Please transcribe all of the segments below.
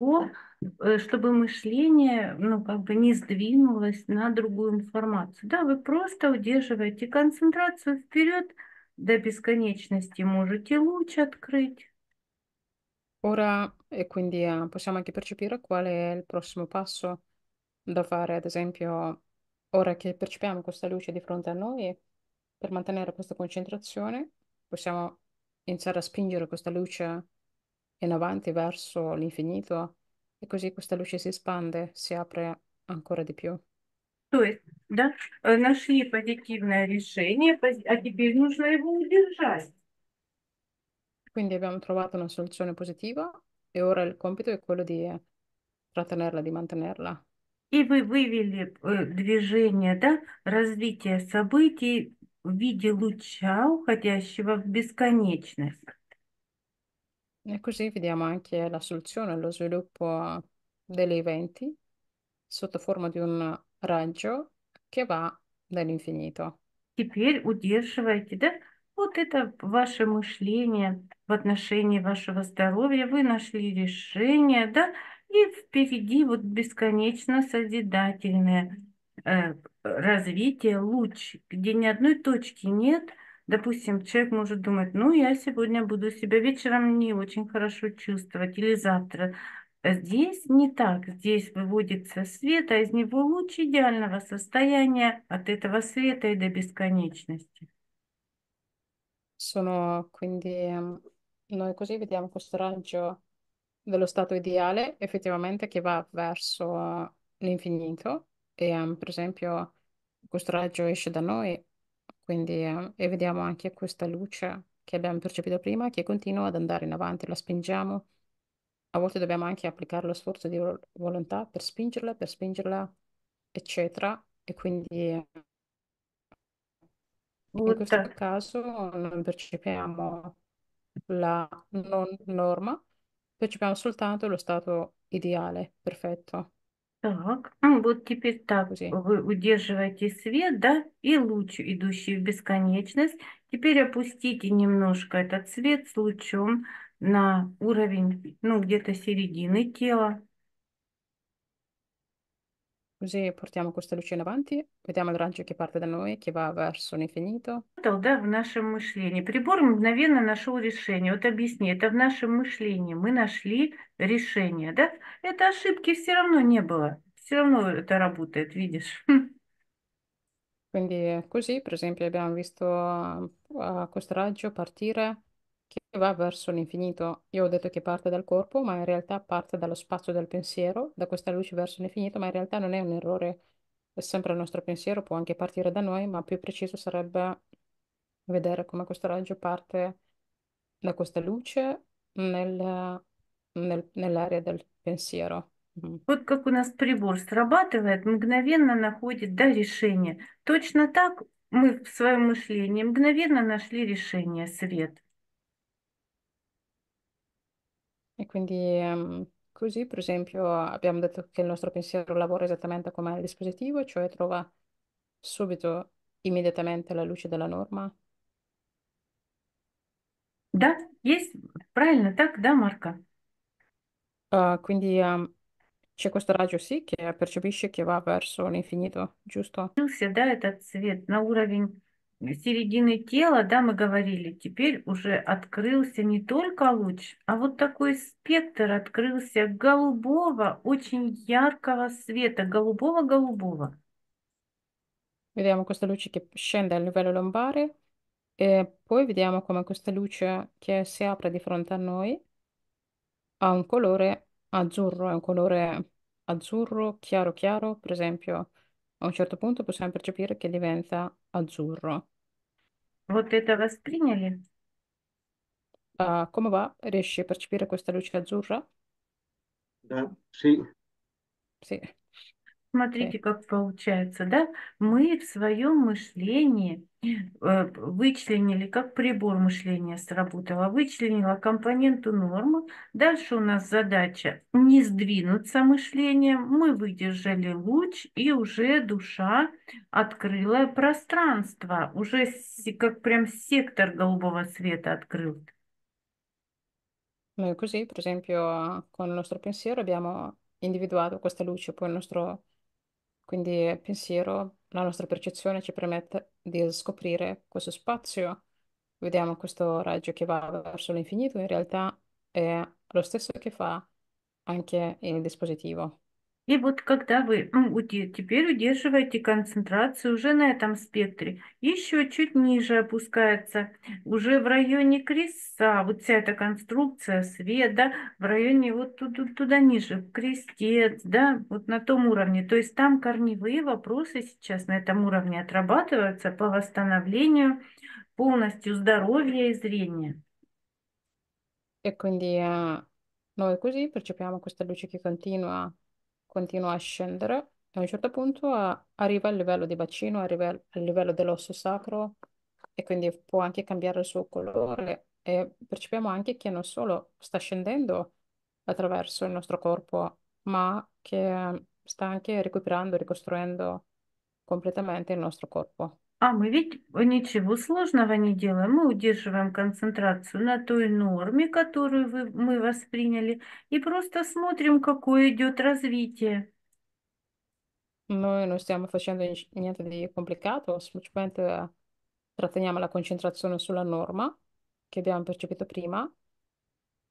чтобы мышление ну, как бы не сдвинулось на другую информацию. Да, вы просто удерживаете концентрацию вперед до бесконечности, можете луч открыть. Ora, e quindi eh, possiamo anche percepire qual è il prossimo passo da fare, ad esempio, ora che percepiamo questa luce di fronte a noi, per mantenere questa concentrazione, possiamo iniziare a spingere questa luce in avanti verso l'infinito e così questa luce si espande, si apre ancora di più. То есть, да, э, нашли позитивное решение, а теперь нужно его удержать. Quindi abbiamo trovato una soluzione positiva e ora il compito è quello di trattenerla, di mantenerla. И вы вывели э, движение, да, развитие событий в виде луча, уходящего в бесконечность. E così vediamo anche la soluzione allo sviluppo degli eventi sotto forma di un raggio che va dall'infinito. Теперь удерживайте, да? Вот это ваше мышление в отношении вашего здоровья. Вы нашли решение, да? И впереди вот бесконечно созидательное э, развитие, луч, где ни одной точки нет – Допустим, человек может думать, ну, я сегодня буду себя вечером не очень хорошо чувствовать или завтра. Здесь не так. Здесь выводится свет, а из него луч идеального состояния от этого света и до бесконечности. Sono quindi ehm, noi così vediamo questo raggio dello stato ideale effettivamente che va verso l'infinito e um, per esempio questo raggio esce da noi Quindi, ehm, e vediamo anche questa luce che abbiamo percepito prima, che continua ad andare in avanti, la spingiamo. A volte dobbiamo anche applicare lo sforzo di vol- volontà per spingerla, per spingerla, eccetera. E quindi ehm, in questo Buddha. caso non percepiamo la non norma, percepiamo soltanto lo stato ideale, perfetto. Так, ну вот теперь так вы удерживаете свет, да, и луч, идущий в бесконечность. Теперь опустите немножко этот свет с лучом на уровень, ну, где-то середины тела. Così portiamo questa luce in avanti, vediamo il raggio che parte da noi, che va verso l'infinito. Да, в нашем мышлении. Прибор мгновенно нашел решение. Вот объясни, это в нашем мышлении. Мы нашли решение, да? Это ошибки все равно не было. Все равно это работает, видишь? Quindi così, per esempio, abbiamo visto uh, questo raggio partire va verso l'infinito. Io ho detto che parte dal corpo, ma in realtà parte dallo spazio del pensiero, da questa luce verso l'infinito, ma in realtà non è un errore. È sempre il nostro pensiero, può anche partire da noi, ma più preciso sarebbe vedere come questo raggio parte da questa luce nel, nel, nell'area del pensiero. Мгм. Mm. Вот как у нас прибор срабатывает, мгновенно находит да, решение. Точно так мы в своем мышлении мгновенно нашли решение, свет. quindi ehm, così, per esempio, abbiamo detto che il nostro pensiero lavora esattamente come il dispositivo, cioè trova subito, immediatamente la luce della норма. Да, есть, правильно, так, да, Марка? Uh, quindi ehm, c'è questo raggio sì che percepisce che va verso l'infinito, giusto? да, этот цвет на уровень середины тела, да, мы говорили, теперь уже открылся не только луч, а вот такой спектр открылся голубого, очень яркого света, голубого-голубого. Vediamo questa luce che scende a livello lombare e poi vediamo come questa luce che si apre di fronte a noi ha un colore azzurro, è un colore azzurro chiaro chiaro, per esempio a un certo punto possiamo percepire che diventa azzurro. Вот это восприняли? Ah, come va? Riesci a percepire questa luce azzurra? Da, eh, sì. Sì. Смотрите, э. как получается, да? Мы в своем мышлении э, вычленили, как прибор мышления сработало, вычленила компоненту нормы. Дальше у нас задача не сдвинуться мышлением. Мы выдержали луч, и уже душа открыла пространство. Уже как прям сектор голубого света открыл. Noi ну così, per esempio, con il nostro pensiero abbiamo individuato questa luce, poi il nostro Quindi il pensiero, la nostra percezione ci permette di scoprire questo spazio. Vediamo questo raggio che va verso l'infinito, in realtà è lo stesso che fa anche il dispositivo. И вот когда вы ну, теперь удерживаете концентрацию уже на этом спектре, еще чуть ниже опускается, уже в районе креста, вот вся эта конструкция, свет, да, в районе вот туда, туда ниже, крестец, да, вот на том уровне. То есть там корневые вопросы сейчас на этом уровне отрабатываются по восстановлению полностью здоровья и зрения. E quindi eh, noi così percepiamo questa luce che continua continua a scendere e a un certo punto a- arriva al livello di bacino, arriva al, livello dell'osso sacro e quindi può anche cambiare il suo colore e percepiamo anche che non solo sta scendendo attraverso il nostro corpo, ma che sta anche recuperando, ricostruendo completamente il nostro corpo. А мы ведь ничего сложного не делаем. Мы удерживаем концентрацию на той норме, которую вы, мы восприняли, и просто смотрим, какое идет развитие. Noi ну, non ну, stiamo facendo niente di complicato, semplicemente tratteniamo la concentrazione sulla norma che abbiamo percepito prima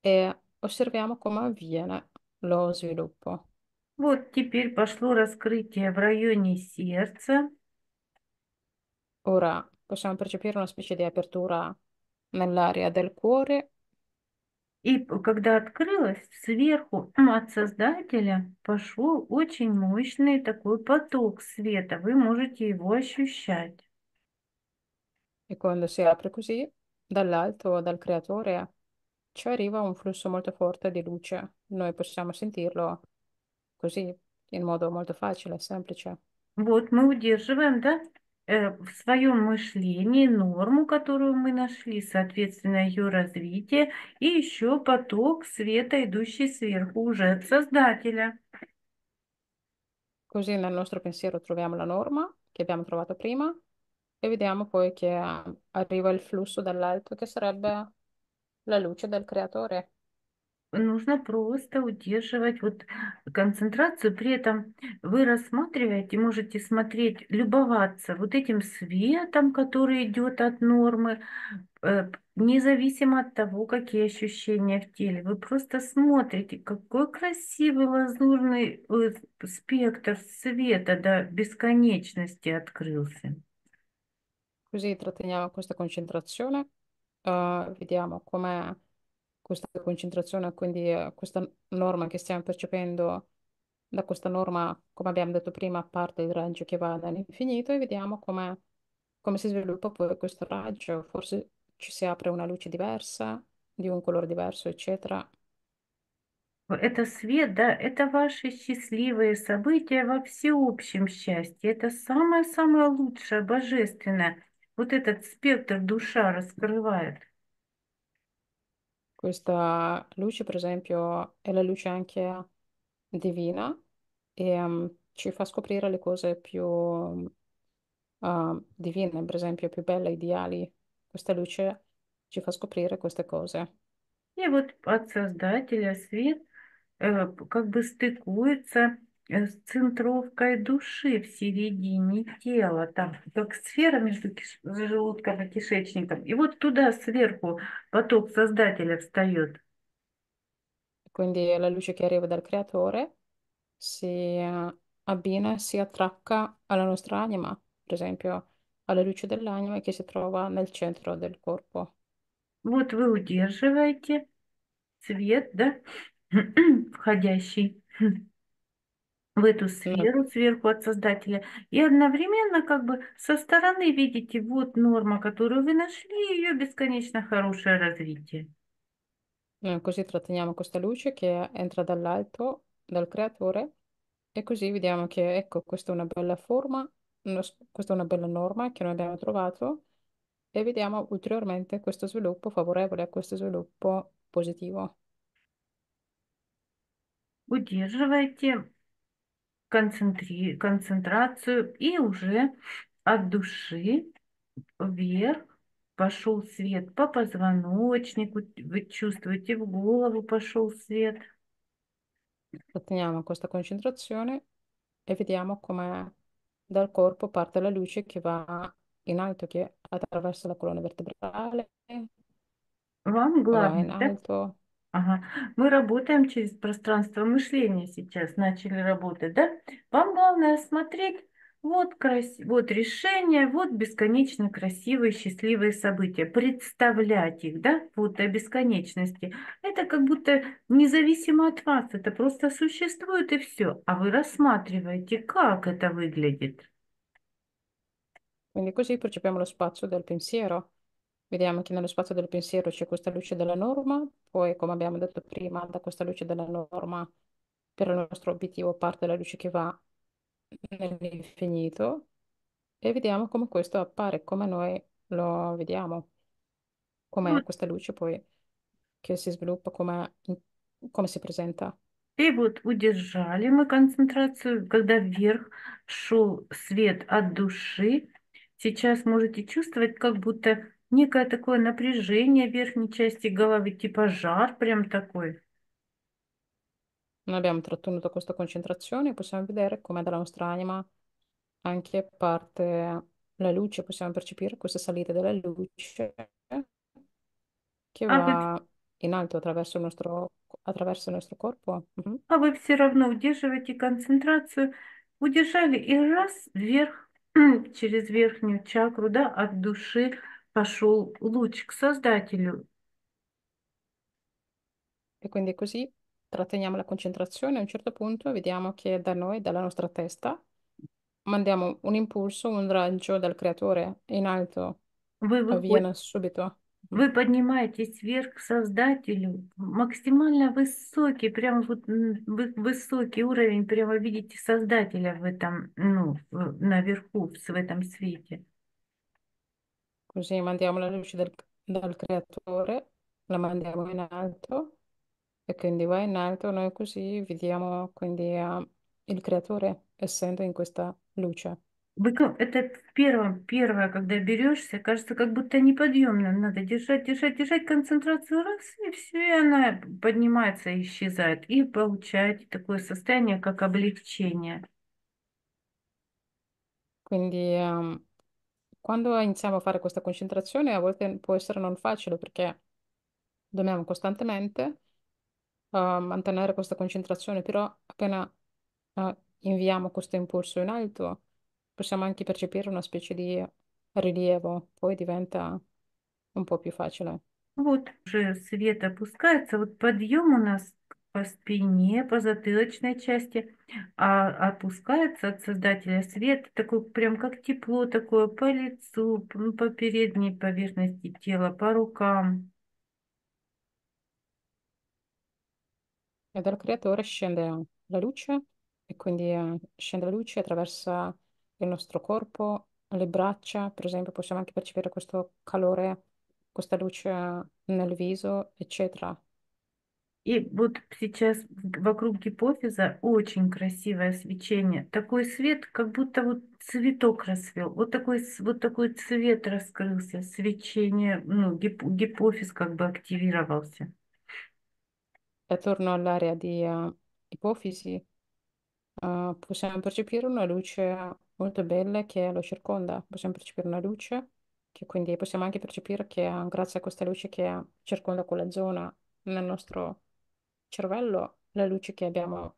e osserviamo come avviene lo sviluppo. Вот теперь пошло раскрытие в районе сердца. Ora possiamo percepire una specie di apertura nell'area del cuore. И когда открылась, сверху от Создателя пошел очень мощный такой поток света. Вы можете его ощущать. E quando si apre così, dall'alto, dal creatore, ci arriva un flusso molto forte di luce. Noi possiamo sentirlo così, in modo molto facile, semplice. Вот мы удерживаем, да, в своем мышлении норму, которую мы нашли, соответственно, ее развитие, и еще поток света, идущий сверху уже от Создателя. Così nel nostro pensiero troviamo la norma che abbiamo trovato prima e vediamo poi che arriva il flusso dall'alto che sarebbe la luce del creatore нужно просто удерживать вот концентрацию. При этом вы рассматриваете, можете смотреть, любоваться вот этим светом, который идет от нормы, э, независимо от того, какие ощущения в теле. Вы просто смотрите, какой красивый лазурный э, спектр света до бесконечности открылся. Così tratteniamo questa concentrazione, uh, vediamo com'è questa concentrazione, quindi eh, questa norma che stiamo percependo, da questa norma, come abbiamo detto prima, parte il raggio che va dall'infinito e vediamo come, come si sviluppa poi questo raggio, forse ci si apre una luce diversa, di un colore diverso, eccetera. Это свет, да, это ваши счастливые события во всеобщем счастье. Это самое-самое лучшее, божественное. Вот этот спектр душа раскрывает. Questa luce, per esempio, è la luce anche divina e ehm, ci fa scoprire le cose più eh, divine, per esempio, più belle, ideali. Questa luce ci fa scoprire queste cose. И вот от Создателя свет э, как бы стыкуется Э, с центровкой души в середине тела, там как сфера между киш... желудком и кишечником. И вот туда сверху поток Создателя встает. Quindi la luce che arriva dal Creatore si eh, abbina, si attracca alla nostra anima, per esempio alla luce dell'anima che si trova nel centro del corpo. Вот вы удерживаете цвет, да, входящий. в эту сферу сверху от Создателя. И одновременно как бы со стороны видите, вот норма, которую вы нашли, ее бесконечно хорошее развитие. così tratteniamo questa luce che entra dall'alto, dal creatore, e così vediamo che ecco, questa è una bella forma, questa è una bella norma che noi abbiamo trovato e vediamo ulteriormente questo sviluppo favorevole a questo sviluppo positivo. Удерживайте концентри... концентрацию и уже от души вверх пошел свет по позвоночнику, вы чувствуете, в голову пошел свет. Sosteniamo questa concentrazione e vediamo come dal corpo parte la luce che va in alto, che attraversa la colonna vertebrale, Вам va in главное, да? alto. Ага. Мы работаем через пространство мышления сейчас, начали работать, да? Вам главное смотреть, вот, крас... вот решение, вот бесконечно красивые, счастливые события. Представлять их, да, вот до бесконечности. Это как будто независимо от вас, это просто существует и все. А вы рассматриваете, как это выглядит. Quindi così percepiamo lo spazio del pensiero. Vediamo che nello spazio del pensiero c'è questa luce della norma, poi come abbiamo detto prima, da questa luce della norma per il nostro obiettivo parte la luce che va nell'infinito e vediamo come questo appare, come noi lo vediamo, come ah. questa luce poi che si sviluppa, come, come si presenta. И вот удержали мы концентрацию, когда вверх шел свет от души. Сейчас можете чувствовать, как будто некое такое напряжение в верхней части головы, типа жар прям такой. Noi abbiamo trattenuto questa concentrazione, possiamo vedere come dalla nostra anima anche parte la luce, possiamo percepire questa salita della luce che va а вы, in alto attraverso il nostro, attraverso il nostro corpo. Mhm. а вы все равно удерживаете концентрацию, удержали и раз вверх через верхнюю чакру, да, от души Пошел луч к Создателю. E quindi così tratteniamo la concentrazione. A un certo punto vediamo che da noi, dalla nostra testa, mandiamo un impulso, un raggio dal creatore in alto. Вы, Avviene выходите, subito. вы поднимаетесь вверх к Создателю, максимально высокий, прям вот вы- высокий уровень, прямо видите Создателя в этом, ну, в- наверху, в в этом свете. Così mandiamo la luce del- dal creatore, la mandiamo in alto e quindi va in alto, noi così vediamo quindi ah, il creatore essendo in questa luce. Вы как- Это первое, первое, когда берешься, кажется, как будто неподъемно. Надо держать, держать, держать концентрацию раз, и все, и она поднимается и исчезает. И получаете такое sostanza, как облегчение. Quindi ehm, quando iniziamo a fare questa concentrazione, a volte può essere non facile perché dobbiamo costantemente uh, mantenere questa concentrazione, però appena uh, inviamo questo impulso in alto, possiamo anche percepire una specie di rilievo, poi diventa un po' più facile. Вот уже свет опускается, вот подъем у нас по спине, по затылочной части, а отпускается от Создателя свет, такой прям как тепло такое по лицу, по передней поверхности тела, по рукам. Ed il creatore scende la luce e quindi scende la luce attraversa il nostro corpo, le braccia, per esempio possiamo anche percepire questo calore, questa luce nel viso, eccetera. И вот сейчас вокруг гипофиза очень красивое свечение. Такой свет, как будто вот цветок расцвел. Вот такой, вот такой цвет раскрылся, свечение, ну, гип, гипофиз как бы активировался. Attorno all'area di uh, ipofisi uh, possiamo percepire una luce molto bella che lo circonda, possiamo percepire una luce che quindi possiamo anche percepire che grazie a questa luce che circonda quella zona nel nostro cervello, la luce che abbiamo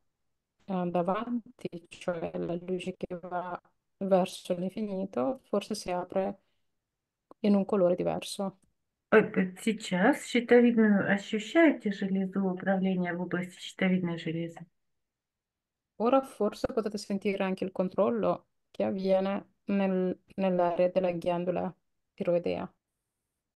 eh, davanti, cioè la luce che va verso l'infinito, forse si apre in un colore diverso. сейчас щитовидную ощущаете железу управления в области щитовидной железы? Ora forse potete sentire anche il controllo che avviene nel- nell'area della ghiandola tiroidea.